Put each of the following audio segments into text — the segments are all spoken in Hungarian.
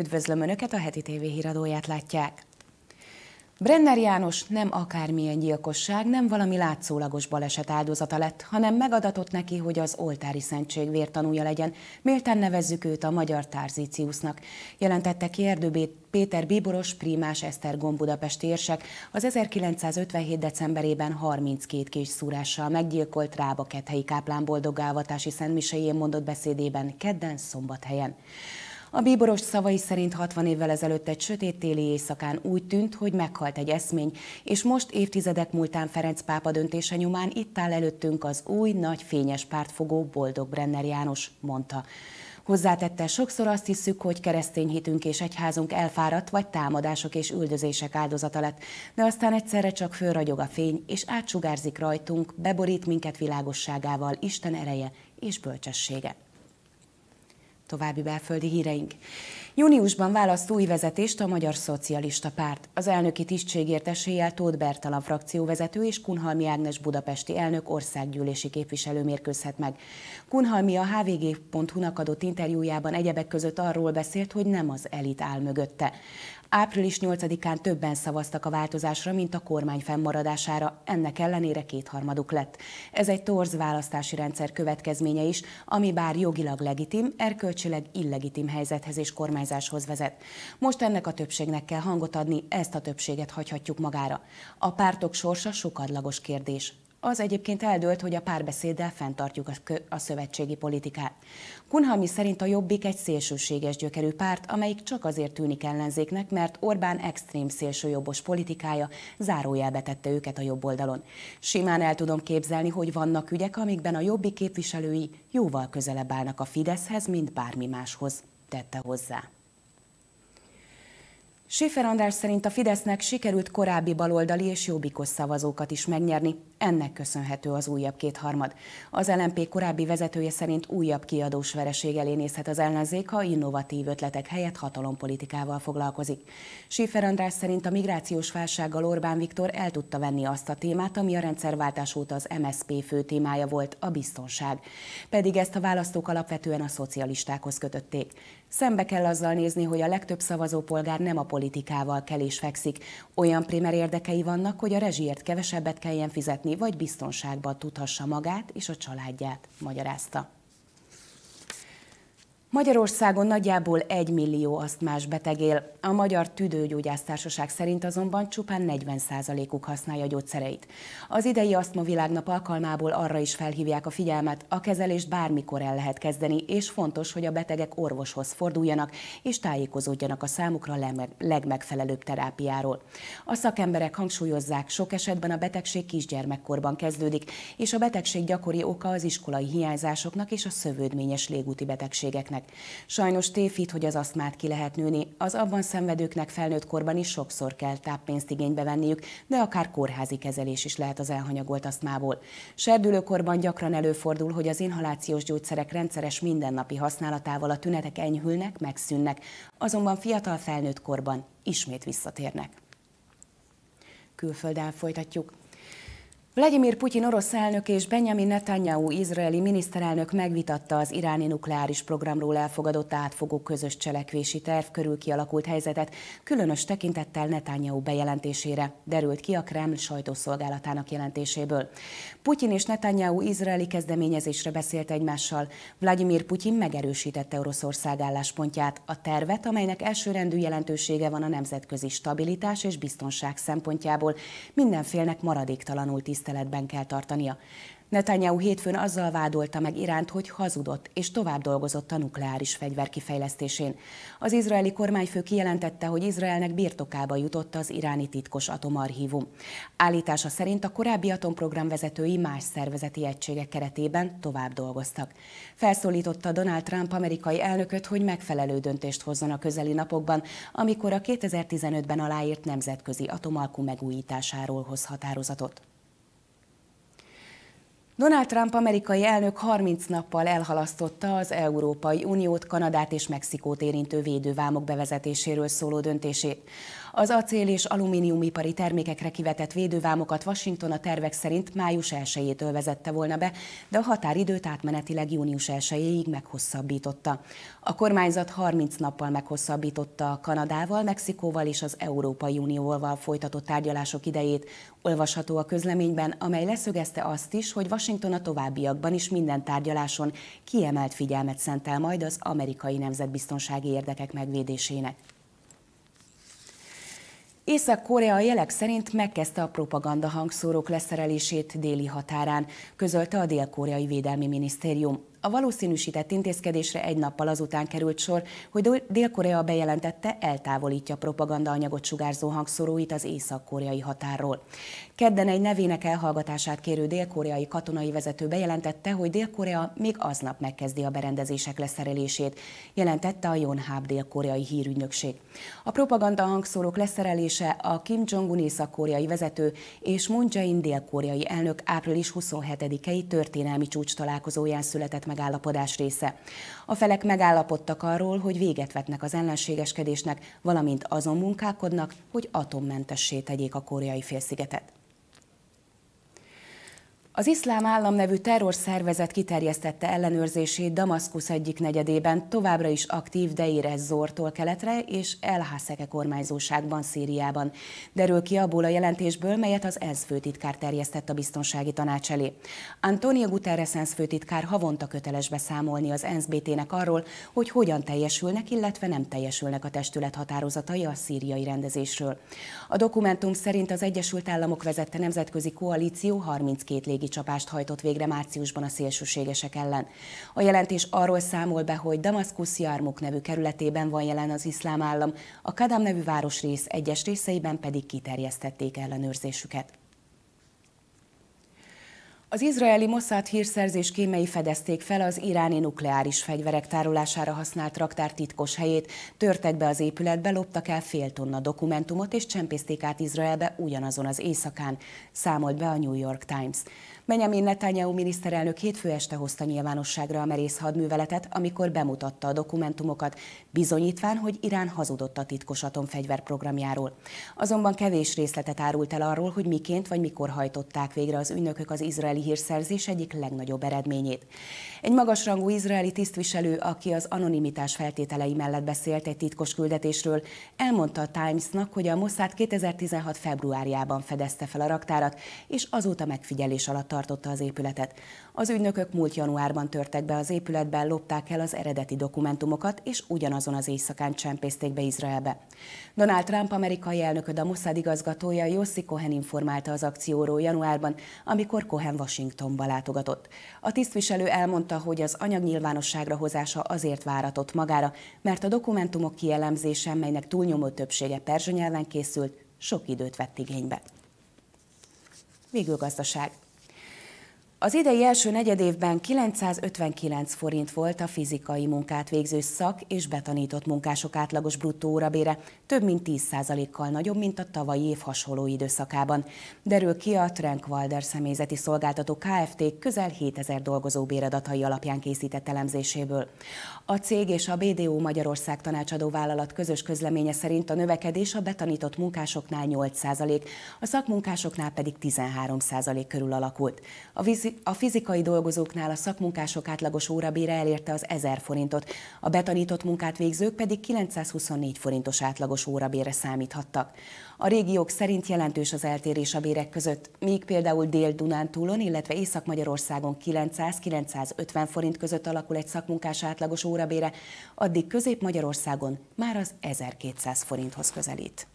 Üdvözlöm Önöket, a heti TV híradóját látják. Brenner János nem akármilyen gyilkosság, nem valami látszólagos baleset áldozata lett, hanem megadatott neki, hogy az oltári szentség vértanúja legyen. Méltán nevezzük őt a magyar tárzíciusnak. jelentette ki Péter Bíboros, Prímás Eszter Gombudapesti érsek az 1957. decemberében 32 kis szúrással meggyilkolt Rába Kethelyi Káplán boldogávatási szentmiséjén mondott beszédében kedden szombathelyen. A bíboros szavai szerint 60 évvel ezelőtt egy sötét téli éjszakán úgy tűnt, hogy meghalt egy eszmény, és most évtizedek múltán Ferenc pápa döntése nyomán itt áll előttünk az új, nagy, fényes pártfogó Boldog Brenner János, mondta. Hozzátette, sokszor azt hiszük, hogy keresztény hitünk és egyházunk elfáradt, vagy támadások és üldözések áldozata lett, de aztán egyszerre csak fölragyog a fény, és átsugárzik rajtunk, beborít minket világosságával Isten ereje és bölcsessége. További belföldi híreink. Júniusban választ új vezetést a Magyar Szocialista Párt. Az elnöki tisztségért eséllyel Tóth Bertalan frakcióvezető és Kunhalmi Ágnes budapesti elnök országgyűlési képviselő mérkőzhet meg. Kunhalmi a hvg.hu-nak adott interjújában egyebek között arról beszélt, hogy nem az elit áll mögötte. Április 8-án többen szavaztak a változásra, mint a kormány fennmaradására, ennek ellenére kétharmaduk lett. Ez egy torz választási rendszer következménye is, ami bár jogilag legitim, erkölcsileg illegitim helyzethez és kormányzáshoz vezet. Most ennek a többségnek kell hangot adni, ezt a többséget hagyhatjuk magára. A pártok sorsa sokadlagos kérdés az egyébként eldőlt, hogy a párbeszéddel fenntartjuk a, szövetségi politikát. Kunhalmi szerint a Jobbik egy szélsőséges gyökerű párt, amelyik csak azért tűnik ellenzéknek, mert Orbán extrém szélsőjobbos politikája zárójelbe tette őket a jobb oldalon. Simán el tudom képzelni, hogy vannak ügyek, amikben a Jobbik képviselői jóval közelebb állnak a Fideszhez, mint bármi máshoz, tette hozzá. Schiffer András szerint a Fidesznek sikerült korábbi baloldali és jobbikos szavazókat is megnyerni. Ennek köszönhető az újabb kétharmad. Az LMP korábbi vezetője szerint újabb kiadós vereség elé nézhet az ellenzék, ha innovatív ötletek helyett hatalompolitikával foglalkozik. Schiffer András szerint a migrációs válsággal Orbán Viktor el tudta venni azt a témát, ami a rendszerváltás óta az MSZP fő témája volt, a biztonság. Pedig ezt a választók alapvetően a szocialistákhoz kötötték. Szembe kell azzal nézni, hogy a legtöbb szavazópolgár nem a politikával kell és fekszik. Olyan primer érdekei vannak, hogy a rezsiért kevesebbet kelljen fizetni, vagy biztonságban tudhassa magát és a családját, magyarázta. Magyarországon nagyjából 1 millió asztmás beteg él. A Magyar Tüdőgyógyásztársaság szerint azonban csupán 40%-uk használja gyógyszereit. Az idei asztma világnap alkalmából arra is felhívják a figyelmet, a kezelést bármikor el lehet kezdeni, és fontos, hogy a betegek orvoshoz forduljanak, és tájékozódjanak a számukra legmegfelelőbb terápiáról. A szakemberek hangsúlyozzák, sok esetben a betegség kisgyermekkorban kezdődik, és a betegség gyakori oka az iskolai hiányzásoknak és a szövődményes légúti betegségeknek lehet. Sajnos tévít, hogy az asztmát ki lehet nőni. Az abban szenvedőknek felnőtt korban is sokszor kell táppénzt igénybe venniük, de akár kórházi kezelés is lehet az elhanyagolt asztmából. Serdülőkorban gyakran előfordul, hogy az inhalációs gyógyszerek rendszeres mindennapi használatával a tünetek enyhülnek, megszűnnek, azonban fiatal felnőtt korban ismét visszatérnek. Külföldel folytatjuk. Vladimir Putyin orosz elnök és Benjamin Netanyahu izraeli miniszterelnök megvitatta az iráni nukleáris programról elfogadott átfogó közös cselekvési terv körül kialakult helyzetet, különös tekintettel Netanyahu bejelentésére, derült ki a Kreml sajtószolgálatának jelentéséből. Putyin és Netanyahu izraeli kezdeményezésre beszélt egymással. Vladimir Putyin megerősítette Oroszország álláspontját, a tervet, amelynek elsőrendű jelentősége van a nemzetközi stabilitás és biztonság szempontjából, mindenfélnek maradéktalanul tisztelt tiszteletben kell tartania. Netanyahu hétfőn azzal vádolta meg Iránt, hogy hazudott és tovább dolgozott a nukleáris fegyver kifejlesztésén. Az izraeli kormányfő kijelentette, hogy Izraelnek birtokába jutott az iráni titkos atomarchívum. Állítása szerint a korábbi atomprogram vezetői más szervezeti egységek keretében tovább dolgoztak. Felszólította Donald Trump amerikai elnököt, hogy megfelelő döntést hozzon a közeli napokban, amikor a 2015-ben aláírt nemzetközi atomalkú megújításáról hoz határozatot. Donald Trump amerikai elnök 30 nappal elhalasztotta az Európai Uniót, Kanadát és Mexikót érintő védővámok bevezetéséről szóló döntését. Az acél és alumíniumipari termékekre kivetett védővámokat Washington a tervek szerint május 1-től vezette volna be, de a határidőt átmenetileg június 1-ig meghosszabbította. A kormányzat 30 nappal meghosszabbította a Kanadával, Mexikóval és az Európai Unióval folytatott tárgyalások idejét. Olvasható a közleményben, amely leszögezte azt is, hogy Washington a továbbiakban is minden tárgyaláson kiemelt figyelmet szentel majd az amerikai nemzetbiztonsági érdekek megvédésének. Észak-Korea jelek szerint megkezdte a propaganda hangszórók leszerelését déli határán, közölte a dél-koreai védelmi minisztérium. A valószínűsített intézkedésre egy nappal azután került sor, hogy Dél-Korea bejelentette, eltávolítja propagandaanyagot sugárzó hangszoróit az észak-koreai határról. Kedden egy nevének elhallgatását kérő dél-koreai katonai vezető bejelentette, hogy Dél-Korea még aznap megkezdi a berendezések leszerelését, jelentette a Yonhap dél-koreai hírügynökség. A propaganda hangszórók leszerelése a Kim Jong-un észak-koreai vezető és Moon Jae-in dél-koreai elnök április 27-i történelmi csúcs találkozóján született megállapodás része. A felek megállapodtak arról, hogy véget vetnek az ellenségeskedésnek, valamint azon munkálkodnak, hogy atommentessé tegyék a koreai félszigetet. Az iszlám állam nevű terrorszervezet kiterjesztette ellenőrzését Damaszkusz egyik negyedében, továbbra is aktív Deirez Zortól keletre és El Haseke kormányzóságban Szíriában. Derül ki abból a jelentésből, melyet az ENSZ főtitkár terjesztett a biztonsági tanács elé. Antonio Guterres ENSZ főtitkár havonta köteles beszámolni az ENSZ-BT-nek arról, hogy hogyan teljesülnek, illetve nem teljesülnek a testület határozatai a szíriai rendezésről. A dokumentum szerint az Egyesült Államok vezette nemzetközi koalíció 32 légi csapást hajtott végre márciusban a szélsőségesek ellen. A jelentés arról számol be, hogy Damaszkusz Jarmuk nevű kerületében van jelen az iszlám állam, a Kadam nevű városrész egyes részeiben pedig kiterjesztették ellenőrzésüket. Az izraeli Mossad hírszerzés kémei fedezték fel az iráni nukleáris fegyverek tárolására használt raktár titkos helyét, törtek be az épületbe, loptak el fél tonna dokumentumot és csempészték át Izraelbe ugyanazon az éjszakán, számolt be a New York Times. Benjamin Netanyahu miniszterelnök hétfő este hozta nyilvánosságra a merész hadműveletet, amikor bemutatta a dokumentumokat, bizonyítván, hogy Irán hazudott a titkos atomfegyver programjáról. Azonban kevés részletet árult el arról, hogy miként vagy mikor hajtották végre az ünnökök az izraeli izraeli hírszerzés egyik legnagyobb eredményét. Egy magasrangú izraeli tisztviselő, aki az anonimitás feltételei mellett beszélt egy titkos küldetésről, elmondta a Timesnak, hogy a Mossad 2016 februárjában fedezte fel a raktárat, és azóta megfigyelés alatt tartotta az épületet. Az ügynökök múlt januárban törtek be az épületben, lopták el az eredeti dokumentumokat, és ugyanazon az éjszakán csempészték be Izraelbe. Donald Trump amerikai elnököd a Mossad igazgatója Jossi Cohen informálta az akcióról januárban, amikor Cohen Washington Washingtonba látogatott. A tisztviselő elmondta, hogy az anyag nyilvánosságra hozása azért váratott magára, mert a dokumentumok kielemzése, melynek túlnyomó többsége perzsa nyelven készült, sok időt vett igénybe. Végül gazdaság. Az idei első negyedévben 959 forint volt a fizikai munkát végző szak és betanított munkások átlagos bruttó órabére, több mint 10%-kal nagyobb, mint a tavalyi év hasonló időszakában. Derül ki a Trenkwalder személyzeti szolgáltató Kft. közel 7000 dolgozó béradatai alapján készített elemzéséből. A cég és a BDO Magyarország tanácsadó vállalat közös közleménye szerint a növekedés a betanított munkásoknál 8%, a szakmunkásoknál pedig 13% körül alakult. A vízi a fizikai dolgozóknál a szakmunkások átlagos órabére elérte az 1000 forintot, a betanított munkát végzők pedig 924 forintos átlagos órabére számíthattak. A régiók szerint jelentős az eltérés a bérek között, míg például Dél-Dunántúlon, illetve Észak-Magyarországon 900-950 forint között alakul egy szakmunkás átlagos órabére, addig Közép-Magyarországon már az 1200 forinthoz közelít.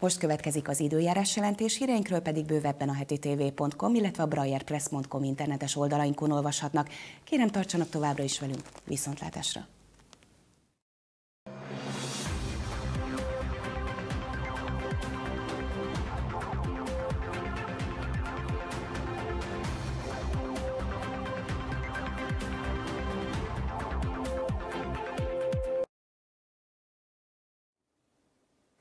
Most következik az időjárás jelentés, híreinkről pedig bővebben a heti tv.com, illetve a brajerpress.com internetes oldalainkon olvashatnak. Kérem tartsanak továbbra is velünk, viszontlátásra!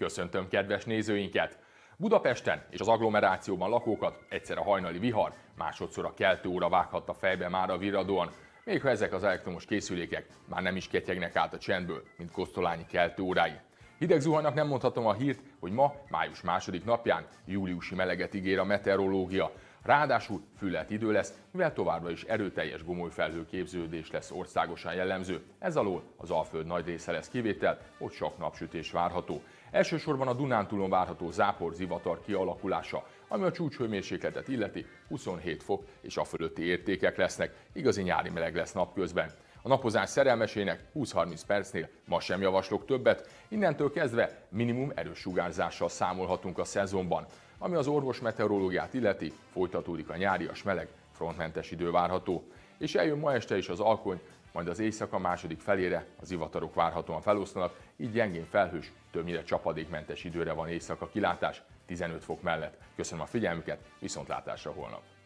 Köszöntöm kedves nézőinket! Budapesten és az agglomerációban lakókat egyszer a hajnali vihar, másodszor a keltő óra vághatta fejbe már a virradóan, még ha ezek az elektromos készülékek már nem is ketyegnek át a csendből, mint kosztolányi keltő órái. Hideg zuhanynak nem mondhatom a hírt, hogy ma, május második napján júliusi meleget ígér a meteorológia, Ráadásul fület idő lesz, mivel továbbra is erőteljes gomolyfelhő képződés lesz országosan jellemző. Ez alól az Alföld nagy része lesz kivétel, ott sok napsütés várható. Elsősorban a Dunántúlon várható zápor zivatar kialakulása, ami a csúcshőmérsékletet illeti 27 fok és a fölötti értékek lesznek, igazi nyári meleg lesz napközben. A napozás szerelmesének 20-30 percnél ma sem javaslok többet, innentől kezdve minimum erős sugárzással számolhatunk a szezonban. Ami az orvos meteorológiát illeti, folytatódik a nyárias meleg, frontmentes idő várható. És eljön ma este is az alkony, majd az éjszaka második felére az ivatarok várhatóan feloszlanak, így gyengén felhős, többnyire csapadékmentes időre van éjszaka kilátás 15 fok mellett. Köszönöm a figyelmüket, viszontlátásra holnap!